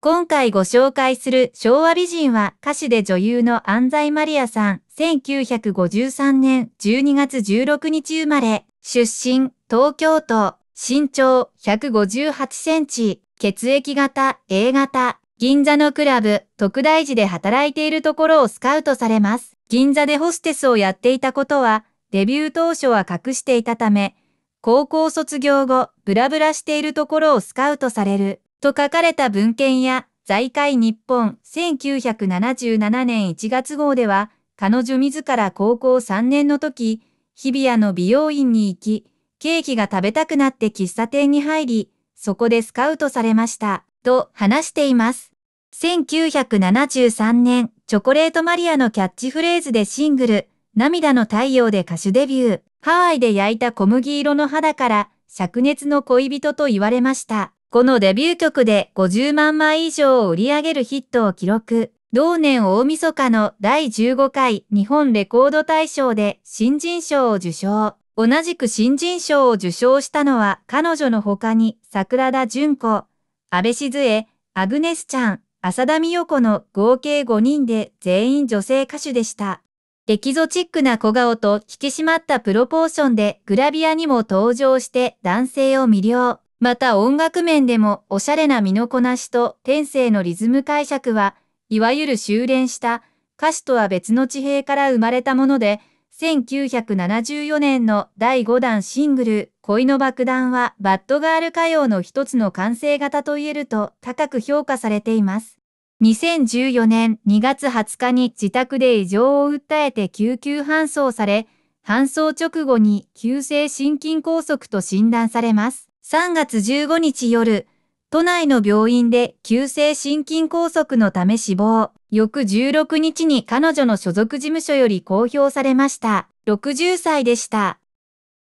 今回ご紹介する昭和美人は歌手で女優の安西マリアさん、1953年12月16日生まれ、出身、東京都、身長158センチ、血液型 A 型、銀座のクラブ、特大寺で働いているところをスカウトされます。銀座でホステスをやっていたことは、デビュー当初は隠していたため、高校卒業後、ブラブラしているところをスカウトされる。と書かれた文献や、財界日本1977年1月号では、彼女自ら高校3年の時、日比谷の美容院に行き、ケーキが食べたくなって喫茶店に入り、そこでスカウトされました、と話しています。1973年、チョコレートマリアのキャッチフレーズでシングル、涙の太陽で歌手デビュー、ハワイで焼いた小麦色の肌から、灼熱の恋人と言われました。このデビュー曲で50万枚以上を売り上げるヒットを記録。同年大晦日の第15回日本レコード大賞で新人賞を受賞。同じく新人賞を受賞したのは彼女の他に桜田淳子、安倍静江、アグネスちゃん、浅田美代子の合計5人で全員女性歌手でした。エキゾチックな小顔と引き締まったプロポーションでグラビアにも登場して男性を魅了。また音楽面でもおしゃれな身のこなしと天性のリズム解釈は、いわゆる修練した歌詞とは別の地平から生まれたもので、1974年の第5弾シングル恋の爆弾はバッドガール歌謡の一つの完成型と言えると高く評価されています。2014年2月20日に自宅で異常を訴えて救急搬送され、搬送直後に急性心筋梗塞と診断されます。3月15日夜、都内の病院で急性心筋梗塞のため死亡。翌16日に彼女の所属事務所より公表されました。60歳でした。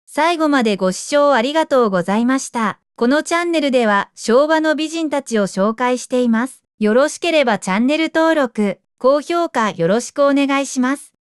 最後までご視聴ありがとうございました。このチャンネルでは昭和の美人たちを紹介しています。よろしければチャンネル登録、高評価よろしくお願いします。